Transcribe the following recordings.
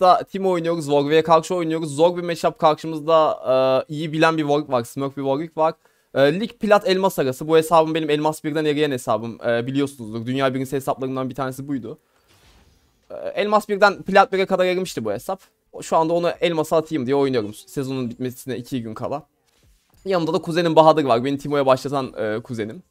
matchup'ta team oynuyoruz. Zorgve'ye karşı oynuyoruz. Zor bir matchup karşımızda e, iyi bilen bir Warwick var. Smoke bir Warwick var. E, Lig Plat Elmas arası. Bu hesabım benim Elmas birden eriyen hesabım. E, biliyorsunuzdur. Dünya birincisi hesaplarından bir tanesi buydu. E, Elmas birden Plat 1'e kadar erimişti bu hesap. Şu anda onu Elmas'a atayım diye oynuyorum. Sezonun bitmesine 2 gün kala. Yanımda da kuzenim Bahadır var. Beni Timo'ya başlatan e, kuzenim.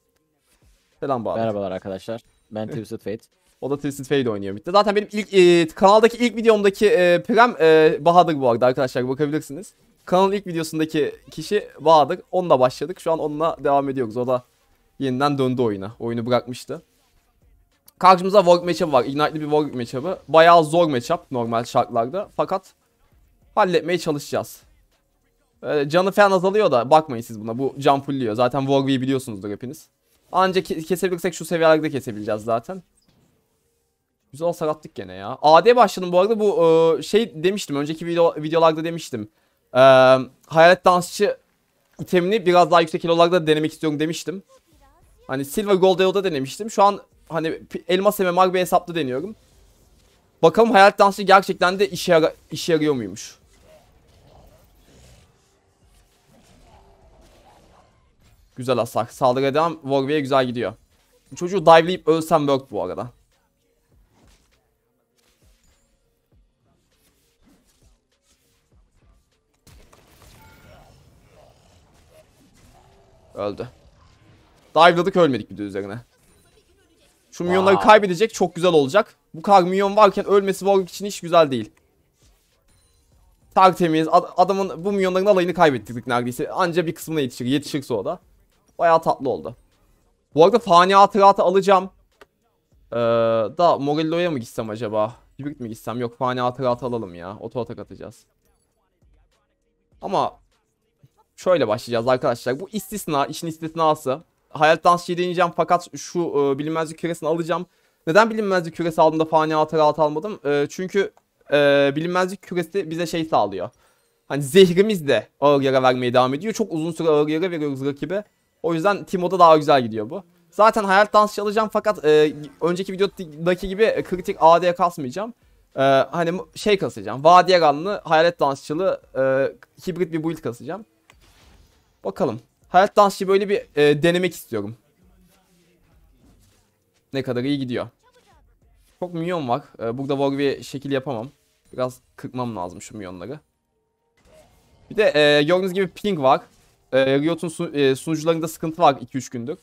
Selam Bahadır. Merhabalar arkadaşlar. Ben Twisted Fate. O da Twisted Fate oynuyor bitti. Zaten benim ilk e, kanaldaki ilk videomdaki e, prem e, Bahadır bu arada arkadaşlar bakabilirsiniz. Kanalın ilk videosundaki kişi Bahadır. Onunla başladık. Şu an onunla devam ediyoruz. O da yeniden döndü oyuna. Oyunu bırakmıştı. Karşımıza Warwick matchup'ı var. Ignite'li bir Warwick matchup'ı. Bayağı zor matchup normal şartlarda. Fakat halletmeye çalışacağız. Ee, canı falan azalıyor da bakmayın siz buna. Bu can fullliyor. Zaten Warwick'i biliyorsunuzdur hepiniz. Ancak kesebilirsek şu seviyelerde kesebileceğiz zaten. Güzel hasar attık gene ya. AD başladım bu arada bu e, şey demiştim. Önceki video, videolarda demiştim. E, hayalet dansçı itemini biraz daha yüksek kilolarda denemek istiyorum demiştim. Hani Silver Gold Arrow'da denemiştim. Şu an hani elmas MMR bir hesaplı deniyorum. Bakalım hayalet dansçı gerçekten de işe, yara işe yarıyor muymuş. Güzel asak. Saldırıya devam. Warwick'e güzel gidiyor. Çocuğu dive'leyip ölsem work bu arada. Öldü. Dive'ladık ölmedik bir de üzerine. Şu minyonları wow. kaybedecek çok güzel olacak. Bu kadar minyon varken ölmesi Warwick için hiç güzel değil. Tertemiz. Ad adamın bu minyonların alayını kaybettirdik neredeyse. Anca bir kısmına yetişir. Yetişirse o da. Bayağı tatlı oldu. Bu arada fani hatıratı alacağım. Ee, da Morello'ya mı gitsem acaba? Hibrit mi gitsem? Yok fani hatıratı alalım ya. Oto atak atacağız. Ama Şöyle başlayacağız arkadaşlar. Bu istisna, işin istisnası. Hayal Dansçı şey deneyeceğim fakat şu e, bilinmezlik küresini alacağım. Neden bilinmezlik küresi aldığımda fani altı rahat almadım? E, çünkü e, bilinmezlik küresi bize şey sağlıyor. Hani zehrimiz de ağır yara vermeye devam ediyor. Çok uzun süre ağır yara veriyoruz rakibe. O yüzden Timo'da daha güzel gidiyor bu. Zaten Hayal dansçı şey alacağım fakat e, önceki videodaki gibi kritik AD'ye kasmayacağım. E, hani şey kasacağım. Vadiye Ranlı, hayalet dansçılı e, hibrit bir build kasacağım. Bakalım. Hayat dansçı böyle bir e, denemek istiyorum. Ne kadar iyi gidiyor. Çok minyon var. E, burada bir şekil yapamam. Biraz kırkmam lazım şu minyonları. Bir de e, gördüğünüz gibi ping var. E, Riot'un sun, e, sunucularında sıkıntı var 2-3 gündür.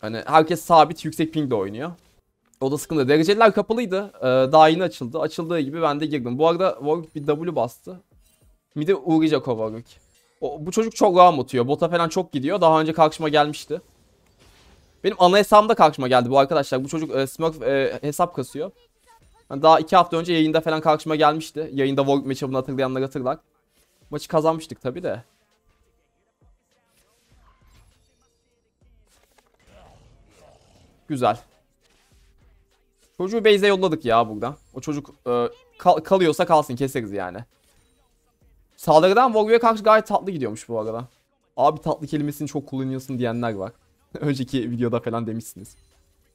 Hani herkes sabit yüksek pingle oynuyor. O da sıkıntı. Dereceliler kapalıydı. Ee, daha yeni açıldı. Açıldığı gibi ben de girdim. Bu arada Warwick bir W bastı. Mid'e uğrayacak o Warwick. O, bu çocuk çok rahat atıyor. Bota falan çok gidiyor. Daha önce kalkışma gelmişti. Benim ana hesabımda kalkışma geldi bu arkadaşlar. Bu çocuk e, Smurf e, hesap kasıyor. Yani daha iki hafta önce yayında falan kalkışma gelmişti. Yayında World Matchup'ını hatırlayanlar hatırlar. Maçı kazanmıştık tabi de. Güzel. Çocuğu base'e yolladık ya buradan. O çocuk e, kal kalıyorsa kalsın keseriz yani. Saldırıdan Warrior'a karşı gayet tatlı gidiyormuş bu arada. Abi tatlı kelimesini çok kullanıyorsun diyenler var. Önceki videoda falan demişsiniz.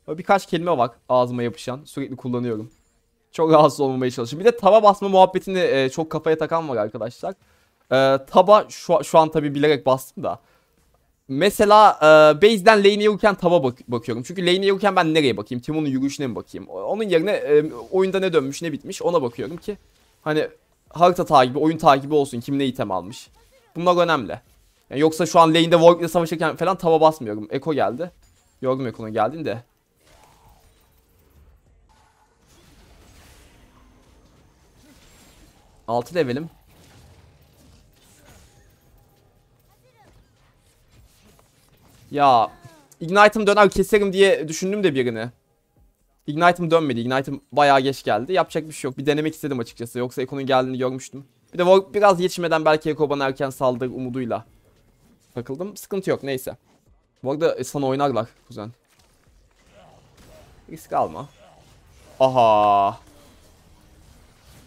Böyle birkaç kelime bak ağzıma yapışan. Sürekli kullanıyorum. Çok rahatsız olmamaya çalışıyorum. Bir de taba basma muhabbetini e, çok kafaya takan var arkadaşlar. E, taba şu, şu an tabi bilerek bastım da. Mesela e, base'den lane'e yürürken taba bak bakıyorum. Çünkü lane'e yürürken ben nereye bakayım? Timon'un yürüyüşüne mi bakayım? Onun yerine e, oyunda ne dönmüş ne bitmiş ona bakıyorum ki. Hani harita takibi, oyun takibi olsun. Kim ne item almış. Bunlar önemli. Yani yoksa şu an lane'de Warwick'le savaşırken falan tava basmıyorum. Eko geldi. Yorgun Eko'nun geldiğini de. Altı levelim. Ya Ignite'ım döner keserim diye düşündüm de birini. Ignite'ım dönmedi. Ignite'ım bayağı geç geldi. Yapacak bir şey yok. Bir denemek istedim açıkçası. Yoksa Eko'nun geldiğini görmüştüm. Bir de Warwick biraz yetişmeden belki Eko bana erken saldı umuduyla takıldım. Sıkıntı yok neyse. Bu e, sana oynarlar kuzen. Risk alma. Aha.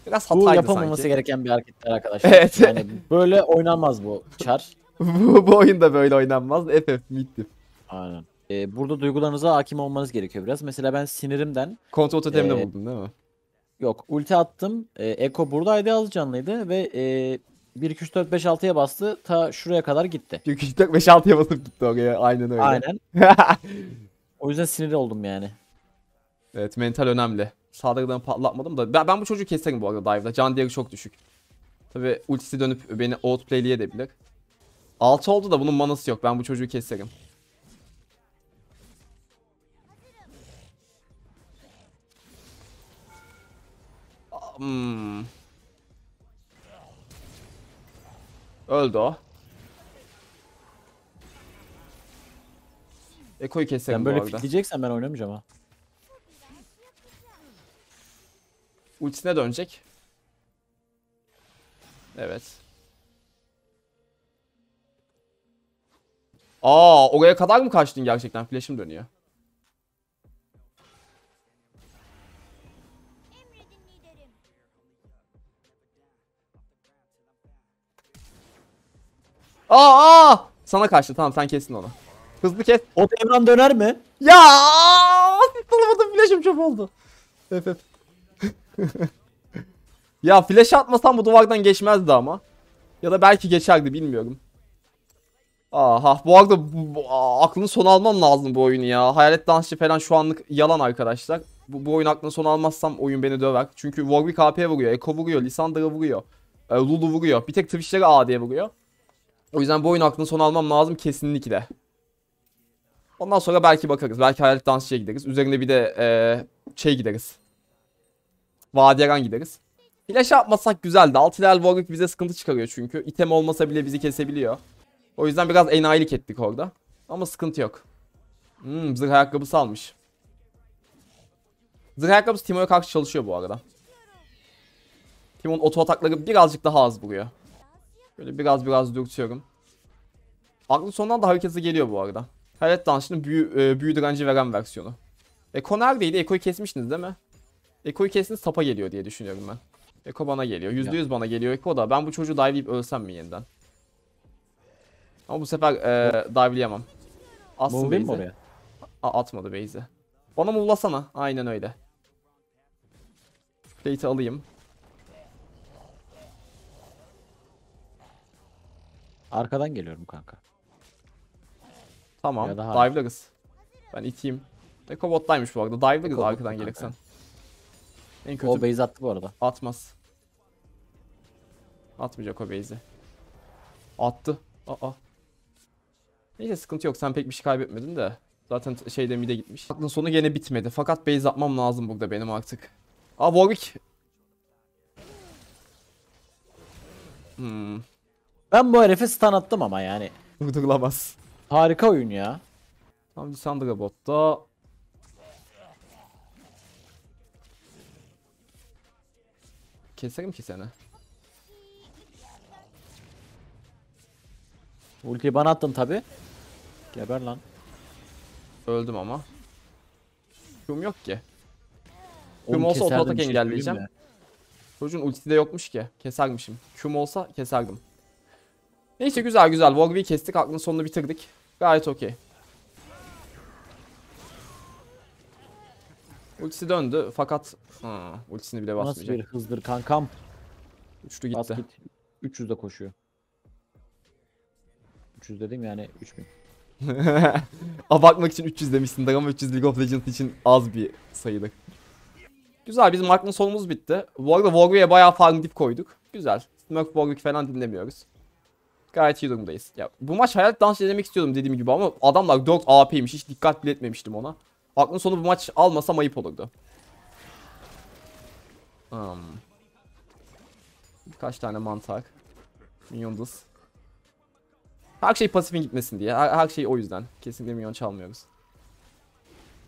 Biraz hataydı bu yapamaması sanki. gereken bir hareketler arkadaşlar. Evet. Yani böyle oynanmaz bu çar. bu, bu oyunda böyle oynanmaz. FF middim. Aynen e, burada duygularınıza hakim olmanız gerekiyor biraz. Mesela ben sinirimden Kontrol totemde Ee, buldun değil mi? yok ulti attım. E, Eko buradaydı az canlıydı ve e, 1 2 3 4 5 6'ya bastı. Ta şuraya kadar gitti. Çünkü 5-6'ya basıp gitti oraya. Aynen öyle. Aynen. O yüzden sinir oldum yani. evet mental önemli. Saldırıdan patlatmadım da. Ben, ben bu çocuğu keserim bu arada dive'da. Can değeri çok düşük. Tabi ultisi dönüp beni outplay'leyebilir. 6 oldu da bunun manası yok. Ben bu çocuğu keserim. Hmm. Öldü o. Eko'yu keselim Sen böyle bu arada. fitleyeceksen ben oynamayacağım ha. Ultisine dönecek. Evet. Aa oraya kadar mı kaçtın gerçekten? Flash'im dönüyor. Aa, aa! Sana kaçtı tamam sen kesin onu. Hızlı kes. O devran döner mi? Ya! Tutamadım flash'ım çöp oldu. Öf ya flash atmasam bu duvardan geçmezdi ama. Ya da belki geçerdi bilmiyorum. Aha bu arada bu, bu, aklını son almam lazım bu oyunu ya. Hayalet dansçı falan şu anlık yalan arkadaşlar. Bu, bu oyun aklını son almazsam oyun beni döver. Çünkü Warwick AP vuruyor, Eko vuruyor, Lisandra vuruyor. E, Lulu vuruyor. Bir tek Twitch'leri AD vuruyor. O yüzden bu oyun aklını son almam lazım kesinlikle. Ondan sonra belki bakarız. Belki hayalet dansçıya gideriz. üzerinde bir de ee, şey gideriz. Vadiyaran gideriz. Flash yapmasak güzeldi. Alt iler Warwick bize sıkıntı çıkarıyor çünkü. item olmasa bile bizi kesebiliyor. O yüzden biraz enayilik ettik orada. Ama sıkıntı yok. Hmm, zırh ayakkabısı almış. Zırh ayakkabısı Timo'ya karşı çalışıyor bu arada. Timo'nun oto atakları birazcık daha az vuruyor. Böyle biraz biraz dürtüyorum. Aklı sondan da hareketi geliyor bu arada. Hayalet Dance'ın büyü, e, büyü direnci veren versiyonu. Eko neredeydi? Eko'yu kesmiştiniz değil mi? Eko'yu kesiniz sapa geliyor diye düşünüyorum ben. Eko bana geliyor. %100 yüz bana geliyor Eko da. Ben bu çocuğu diveleyip ölsem mi yeniden? Ama bu sefer e, diveleyemem. Aslında Base'i. atmadı beyze. Bana mullasana. Aynen öyle. Plate'i alayım. Arkadan geliyorum kanka. Tamam. Ya daha- Ben iteyim. Eko bottaymış bu arada. Dive'larız Eko arkadan kanka. gelirsen. En kötü O base attı bu arada. atmaz. Atmayacak o base'i. Attı. Aa. Neyse sıkıntı yok. Sen pek bir şey kaybetmedin de. Zaten t- şeyde mide gitmiş. Aklın sonu gene bitmedi. Fakat base atmam lazım burada benim artık. Aa Warwick. Hmm. Ben bu herife stun attım ama yani. Durdurulamaz. Harika oyun ya. Tam Sandra da. Keserim ki seni. Ultiyi bana attın tabi. Geber lan. Öldüm ama. Q'm yok ki. Q'm olsa ototak şey engelleyeceğim. Çocuğun ultisi de yokmuş ki. Kesermişim. Q'm olsa keserdim. Neyse güzel güzel. Vogue kestik. Aklın sonunu bitirdik. Gayet okey. Ultisi döndü fakat ha, ultisini bile basmayacak. Nasıl bir hızdır kankam? Üçlü gitti. 300 git. 300'de koşuyor. 300 dedim yani 3000. Abartmak için 300 demişsin ama 300 League of Legends için az bir sayıda. Güzel bizim aklın sonumuz bitti. Bu arada Warwick'e bayağı farm dip koyduk. Güzel. Smoke Warwick falan dinlemiyoruz. Gayet iyi durumdayız. Ya bu maç hayal dans denemek istiyordum dediğim gibi ama adamlar 4 AP'ymiş. Hiç dikkat bile etmemiştim ona. Aklın sonu bu maç almasam ayıp olurdu. Hmm. Birkaç tane mantar. Minyonduz. Her şey pasifin gitmesin diye. Her, her şey o yüzden. Kesinlikle minyon çalmıyoruz.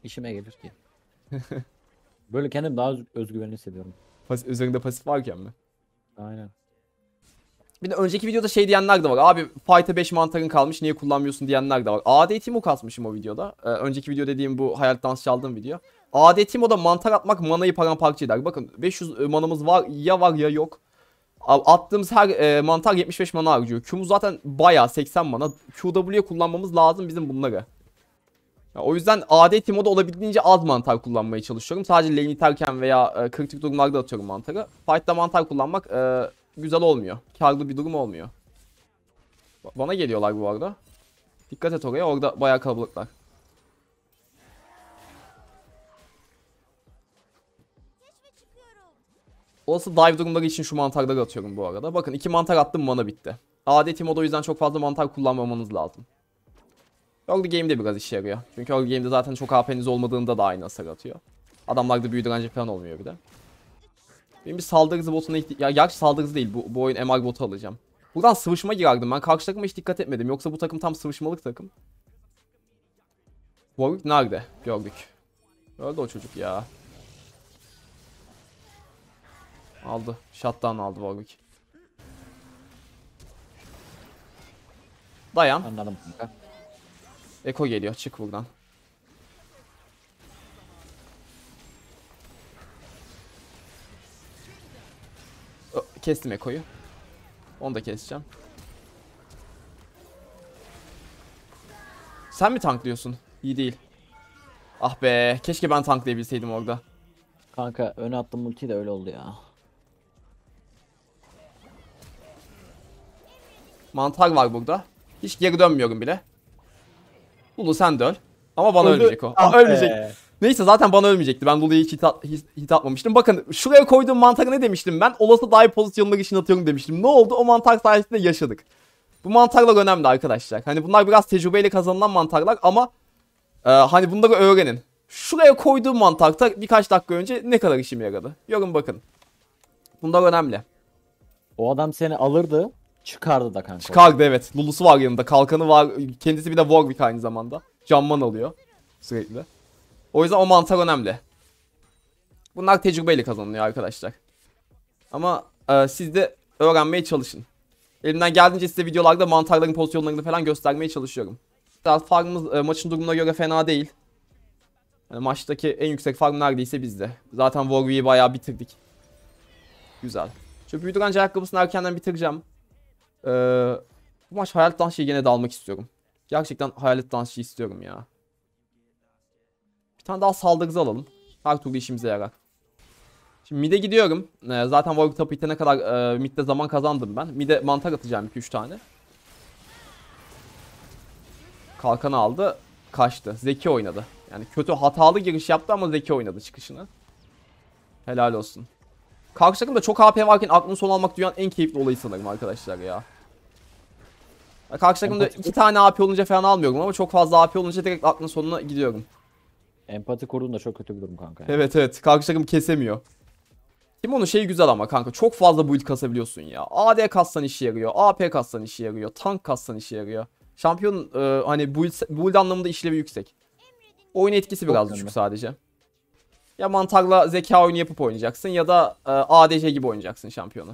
İşime gelir ki. Böyle kendim daha özgüvenli hissediyorum. Pas üzerinde pasif varken mi? Aynen. Bir de önceki videoda şey diyenler de var. Abi fight'e 5 mantarın kalmış niye kullanmıyorsun diyenler de var. AD Timo kasmışım o videoda. Ee, önceki video dediğim bu hayal dans çaldığım video. AD Timo'da mantar atmak manayı paramparça eder. Bakın 500 e, manamız var ya var ya yok. Attığımız her e, mantar 75 mana harcıyor. Q'muz zaten bayağı 80 mana. QW'ye kullanmamız lazım bizim bunları. Ya, o yüzden AD Timo'da olabildiğince az mantar kullanmaya çalışıyorum. Sadece lane iterken veya e, kritik durumlarda atıyorum mantarı. Fight'ta mantar kullanmak e, güzel olmuyor. Karlı bir durum olmuyor. Bana geliyorlar bu arada. Dikkat et oraya. Orada bayağı kalabalıklar. Olası dive durumları için şu mantarları atıyorum bu arada. Bakın iki mantar attım mana bitti. Adeti moda o yüzden çok fazla mantar kullanmamanız lazım. Early game'de biraz işe yarıyor. Çünkü early game'de zaten çok AP'niz olmadığında da aynı hasar atıyor. Adamlarda büyü direnci falan olmuyor bir de. Benim bir saldırı hızı botuna ihtiyacım... Ya gerçi saldırı hızı değil. Bu, bu oyun MR botu alacağım. Buradan sıvışma girerdim. Ben karşı takıma hiç dikkat etmedim. Yoksa bu takım tam sıvışmalık takım. Warwick nerede? Gördük. Öldü o çocuk ya. Aldı. Shutdown aldı Warwick. Dayan. Anladım. Eko geliyor. Çık buradan. Kestim Eko'yu. Onu da keseceğim. Sen mi tanklıyorsun? İyi değil. Ah be. Keşke ben tanklayabilseydim orada. Kanka öne attım multi de öyle oldu ya. Mantar var burada. Hiç geri dönmüyorum bile. Bulu sen döl. Ama bana Öldü. ölecek o. Ah Aa, be. Neyse zaten bana ölmeyecekti. Ben Lulu'yu hiç hit, hit, hit atmamıştım. Bakın şuraya koyduğum mantığa ne demiştim ben? Olası dahi iyi pozisyonlara atıyorum demiştim. Ne oldu? O mantık sayesinde yaşadık. Bu mantarlar önemli arkadaşlar. Hani bunlar biraz tecrübeyle kazanılan mantarlar ama e, hani bunları öğrenin. Şuraya koyduğum mantarda birkaç dakika önce ne kadar işime yaradı? Yorum bakın. Bunlar önemli. O adam seni alırdı. Çıkardı da kanka. Çıkardı evet. Lulusu var yanında. Kalkanı var. Kendisi bir de Warwick aynı zamanda. Canman alıyor. Sürekli. O yüzden o mantar önemli. Bunlar tecrübeyle kazanılıyor arkadaşlar. Ama e, siz de öğrenmeye çalışın. Elimden geldiğince size videolarda mantarların pozisyonlarını falan göstermeye çalışıyorum. Biraz farmımız e, maçın durumuna göre fena değil. Yani maçtaki en yüksek farm neredeyse bizde. Zaten Warwick'i bayağı bitirdik. Güzel. Şu büyüdürenci ayakkabısını erkenden bitireceğim. Ee, bu maç hayalet dansçıya yine dalmak istiyorum. Gerçekten hayalet dansçı istiyorum ya. Bir tane daha saldırıza alalım. Her türlü işimize yarar. Şimdi mid'e gidiyorum. Ee, zaten Warwick Tapı itene kadar e, mid'de zaman kazandım ben. Mid'e mantar atacağım 2-3 tane. Kalkanı aldı. Kaçtı. Zeki oynadı. Yani kötü hatalı giriş yaptı ama zeki oynadı çıkışını. Helal olsun. Karşı takımda çok AP varken aklını son almak dünyanın en keyifli olayı sanırım arkadaşlar ya. Karşı takımda iki tane AP olunca falan almıyorum ama çok fazla AP olunca direkt aklın sonuna gidiyorum. Empati kurduğunda çok kötü bir durum kanka. Yani. Evet evet. kalkış takım kesemiyor. Kim onu şey güzel ama kanka çok fazla build kasabiliyorsun ya. AD kastan işe yarıyor. AP kastan işe yarıyor. Tank kastan işe yarıyor. Şampiyon e, hani build, build anlamında işlevi yüksek. Oyun etkisi biraz çok düşük önemli. sadece. Ya mantarla zeka oyunu yapıp oynayacaksın ya da e, ADC gibi oynayacaksın şampiyonu.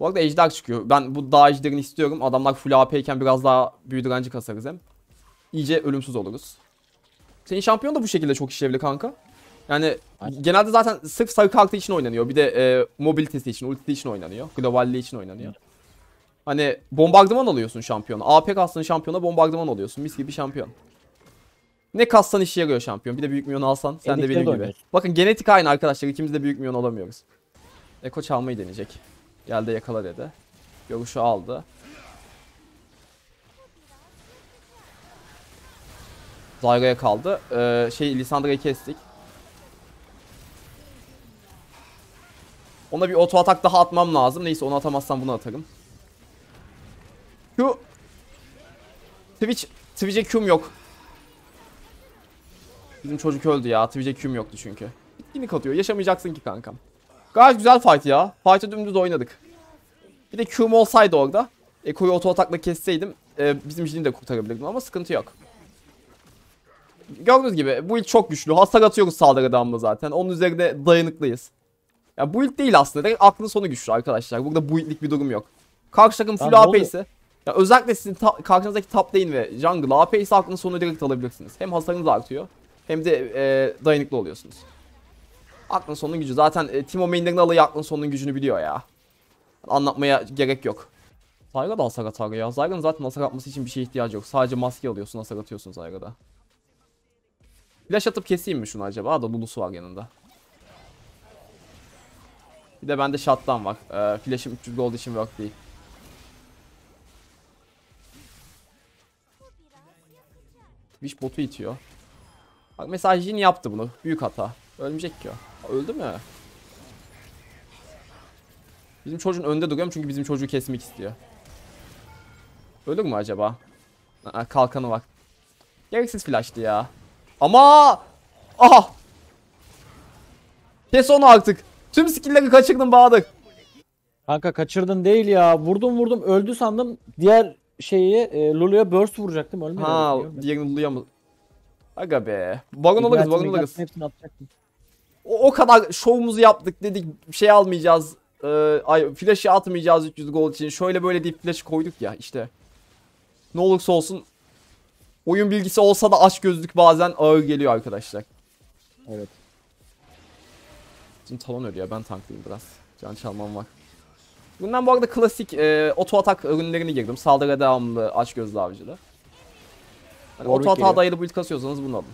Bu arada ejder çıkıyor. Ben bu dağ ejderini istiyorum. Adamlar full AP iken biraz daha büyü kasarız hem. İyice ölümsüz oluruz. Senin şampiyon da bu şekilde çok işlevli kanka. Yani Aynen. genelde zaten sırf sarı kartı için oynanıyor. Bir de e, mobilitesi için, ultisi için oynanıyor. Globalliği için oynanıyor. Hani bombardıman alıyorsun şampiyonu. AP kastan şampiyona bombardıman alıyorsun. Mis gibi şampiyon. Ne kastan işe yarıyor şampiyon. Bir de büyük milyon alsan sen Edikleri de benim de gibi. Bakın genetik aynı arkadaşlar. İkimiz de büyük milyon alamıyoruz. Eko çalmayı deneyecek. Geldi yakala dedi. Görüşü aldı. Zaygaya kaldı. Ee, şey Lisandra'yı kestik. Ona bir oto atak daha atmam lazım. Neyse onu atamazsam bunu atarım. Q. Twitch. Twitch'e Q'm yok. Bizim çocuk öldü ya. Twitch'e Q'm yoktu çünkü. Bitkinlik katıyor? Yaşamayacaksın ki kankam. Gayet güzel fight ya. Fight'ı dümdüz oynadık. Bir de Q'm olsaydı orada. Eko'yu oto atakla kesseydim. E, bizim Jin'i de kurtarabilirdim ama sıkıntı yok gördüğünüz gibi bu ilk çok güçlü. Hasar atıyoruz saldırı damla zaten. Onun üzerinde dayanıklıyız. Ya bu ilk değil aslında. Direkt aklın sonu güçlü arkadaşlar. Burada bu ilklik bir durum yok. Karşı takım full AP ise ya özellikle sizin ta karşınızdaki top lane ve jungle AP ise aklın sonu direkt alabilirsiniz. Hem hasarınız artıyor hem de e, dayanıklı oluyorsunuz. Aklın sonunun gücü. Zaten e, Timo mainlerin alayı aklın sonunun gücünü biliyor ya. Anlatmaya gerek yok. Zyra da hasar atar ya. Zyra'nın zaten hasar atması için bir şeye ihtiyacı yok. Sadece maske alıyorsun hasar atıyorsun Zyra'da. Flash atıp keseyim mi şunu acaba? Aa da Lulusu var yanında. Bir de bende shot'tan var. Ee, flash'im 300 gold için work değil. Wish botu itiyor. Bak mesela Jin yaptı bunu. Büyük hata. Ölmeyecek ki o. Öldü mü? Bizim çocuğun önde duruyorum çünkü bizim çocuğu kesmek istiyor. Ölür mü acaba? Aa, kalkanı bak. Gereksiz flash'tı ya. Ama ah Kes onu artık. Tüm skill'leri kaçırdım Bahadır. Kanka kaçırdın değil ya. Vurdum vurdum öldü sandım. Diğer şeyi e, Lulu'ya burst vuracaktım ölmedi. Ha diğerini Lulu'ya mı? Aga be. Baron alırız baron alırız. O, o kadar şovumuzu yaptık dedik şey almayacağız. E, ay flash'ı atmayacağız 300 gol için. Şöyle böyle deyip flash'ı koyduk ya işte. Ne olursa olsun Oyun bilgisi olsa da aç gözlük bazen ağır geliyor arkadaşlar. Evet. Şimdi talon ölüyor. Ben tanklıyım biraz. Can çalmam var. Bundan bu arada klasik e, oto atak ürünlerini girdim. Saldırı devamlı aç gözlü avcılı. Hani oto atağa dayalı build kasıyorsanız bunu alın.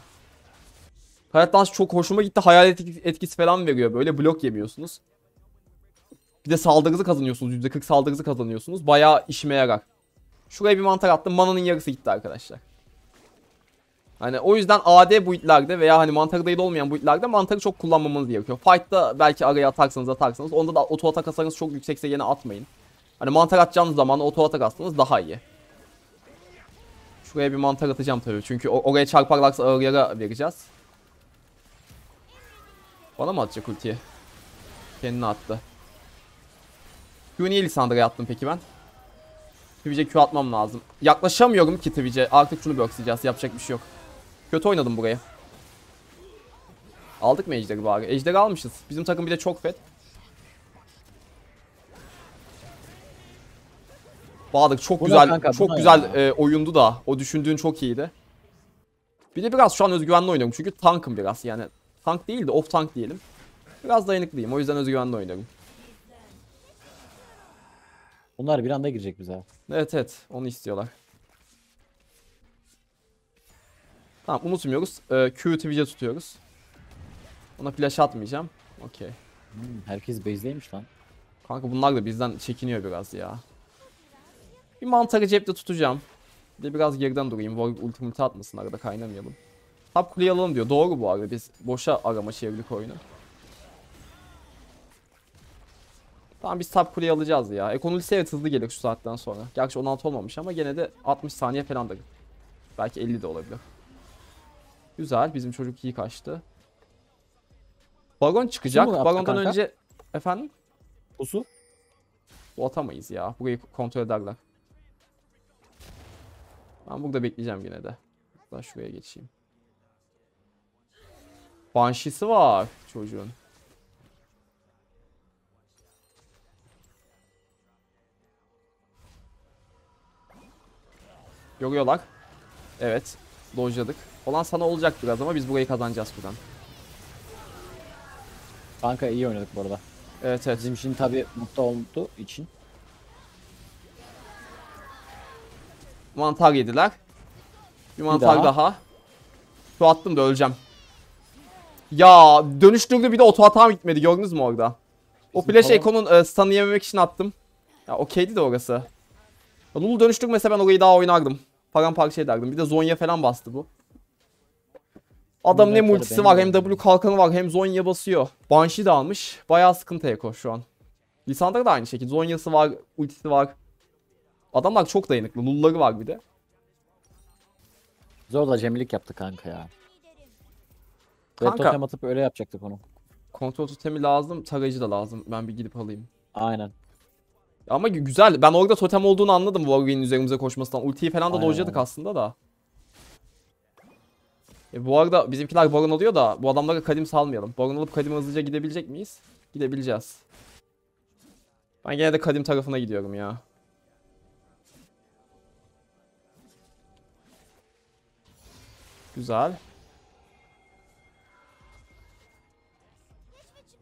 Hayat dans çok hoşuma gitti. hayal etkisi falan veriyor böyle. Blok yemiyorsunuz. Bir de saldırınızı kazanıyorsunuz. %40 saldırınızı kazanıyorsunuz. Bayağı işime yarar. Şuraya bir mantar attım. Mana'nın yarısı gitti arkadaşlar. Hani o yüzden AD build'lerde veya hani mantarı değil olmayan build'lerde mantarı çok kullanmamanız gerekiyor. Fight'ta belki araya atarsanız atarsanız onda da oto atak hasarınız çok yüksekse yine atmayın. Hani mantar atacağınız zaman oto atak atsanız daha iyi. Şuraya bir mantar atacağım tabii çünkü or oraya çarparlarsa ağır yara vereceğiz. Bana mı atacak ultiyi? Kendini attı. Q'yu niye Lissandra'ya attım peki ben? Twitch'e Q atmam lazım. Yaklaşamıyorum ki Twitch'e. Artık şunu bökseyeceğiz. Yapacak bir şey yok. Kötü oynadım burayı. Aldık mı ejderi bari? Ejderi almışız. Bizim takım bir de çok fed. Bahadır çok buna güzel kanka, çok güzel e, oyundu da. O düşündüğün çok iyiydi. Bir de biraz şu an özgüvenli oynuyorum. Çünkü tankım biraz yani. Tank değil de off tank diyelim. Biraz dayanıklıyım. O yüzden özgüvenli oynuyorum. Bunlar bir anda girecek bize. Evet evet. Onu istiyorlar. Tamam unutmuyoruz. Ee, Q Twitch'e tutuyoruz. Ona flash atmayacağım. Okey. Hmm, herkes base'deymiş lan. Kanka bunlar da bizden çekiniyor biraz ya. Bir mantarı cepte tutacağım. Bir de biraz geriden durayım. Warwick ultimate atmasın arada kaynamayalım. Top kuleyi alalım diyor. Doğru bu arada. Biz boşa arama çevirdik oyunu. Tamam biz top kuleyi alacağız ya. Ekonomisi evet hızlı gelir şu saatten sonra. Gerçi 16 olmamış ama gene de 60 saniye falandır. Belki 50 de olabilir. Güzel. Bizim çocuk iyi kaçtı. Vagon çıkacak. Kim bunu Vagondan kanka? önce efendim Pusu. bu atamayız ya. Burayı kontrol ederler. Ben burada bekleyeceğim yine de. Ben şuraya geçeyim. Banshee'si var çocuğun. Yoruyorlar. Evet dojladık. Olan sana olacak biraz ama biz burayı kazanacağız buradan. Kanka iyi oynadık bu arada. Evet evet. Bizim için tabi mutlu olduğu için. Mantar yediler. Bir mantar bir daha. daha. Şu attım da öleceğim. Ya dönüştürdü bir de oto hata gitmedi gördünüz mü orada? O Bizim flash Eko'nun e, stun'ı yememek için attım. Ya okeydi de orası. Ya, Lulu dönüştürmese ben orayı daha oynardım paramparça ederdim. Bir de Zonya falan bastı bu. Adam ne multisi var hem W kalkanı var hem Zonya basıyor. Banshee de almış. Bayağı sıkıntıya koş şu an. Lisandra da aynı şekilde. Zonya'sı var, ultisi var. Adamlar çok dayanıklı. Lulları var bir de. Zor da cemilik yaptı kanka ya. Kanka. Ve atıp öyle yapacaktık onu. Kontrol tutemi lazım, tarayıcı da lazım. Ben bir gidip alayım. Aynen. Ama güzel. Ben orada totem olduğunu anladım bu Warwick'in üzerimize koşmasından. Ultiyi falan da dojladık aslında da. E, bu arada bizimkiler Boron alıyor da bu adamlara kadim salmayalım. Boron alıp kadim hızlıca gidebilecek miyiz? Gidebileceğiz. Ben gene de kadim tarafına gidiyorum ya. Güzel.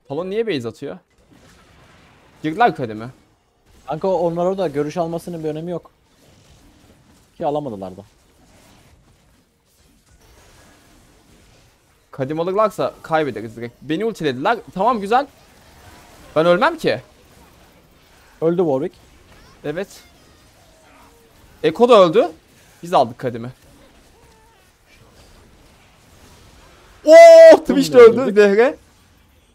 Talon niye base atıyor? Girdiler kademe. Kanka onlar orada görüş almasının bir önemi yok. Ki alamadılar da. Kadim alırlarsa kaybederiz direkt. Beni ultilediler. Tamam güzel. Ben ölmem ki. Öldü Warwick. Evet. Eko da öldü. Biz aldık Kadim'i. Oh! Twitch de öldü Dehre.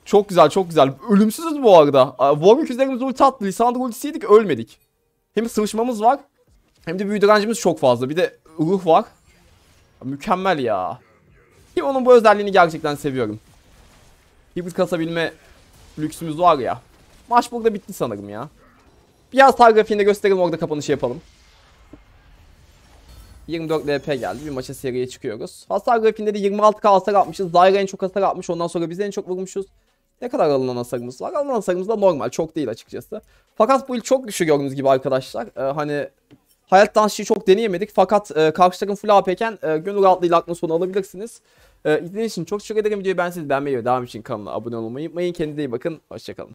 Çok güzel çok güzel. Ölümsüzüz bu arada. Warwick üzerimiz ulti attı. Lisandro ultisi ölmedik. Hem sıvışmamız var. Hem de büyü direncimiz çok fazla. Bir de ruh var. Mükemmel ya. Ki onun bu özelliğini gerçekten seviyorum. Hibrit kasabilme lüksümüz var ya. Maç burada bitti sanırım ya. Biraz tar grafiğinde gösterelim orada kapanışı yapalım. 24 LP geldi. Bir maça seriye çıkıyoruz. Hasar grafiğinde de 26k hasar atmışız. Zyra en çok hasar atmış. Ondan sonra biz en çok vurmuşuz. Ne kadar alınan hasarımız var? Alınan hasarımız da normal. Çok değil açıkçası. Fakat bu il çok güçlü gördüğünüz gibi arkadaşlar. E, hani hayat dansçıyı çok deneyemedik. Fakat e, karşı takım full AP'ken e, gönül rahatlığıyla aklını sonu alabilirsiniz. E, izlediğiniz için çok teşekkür ederim. Videoyu ben siz beğenmeyi ve devam için kanala abone olmayı unutmayın. Kendinize iyi bakın. Hoşçakalın.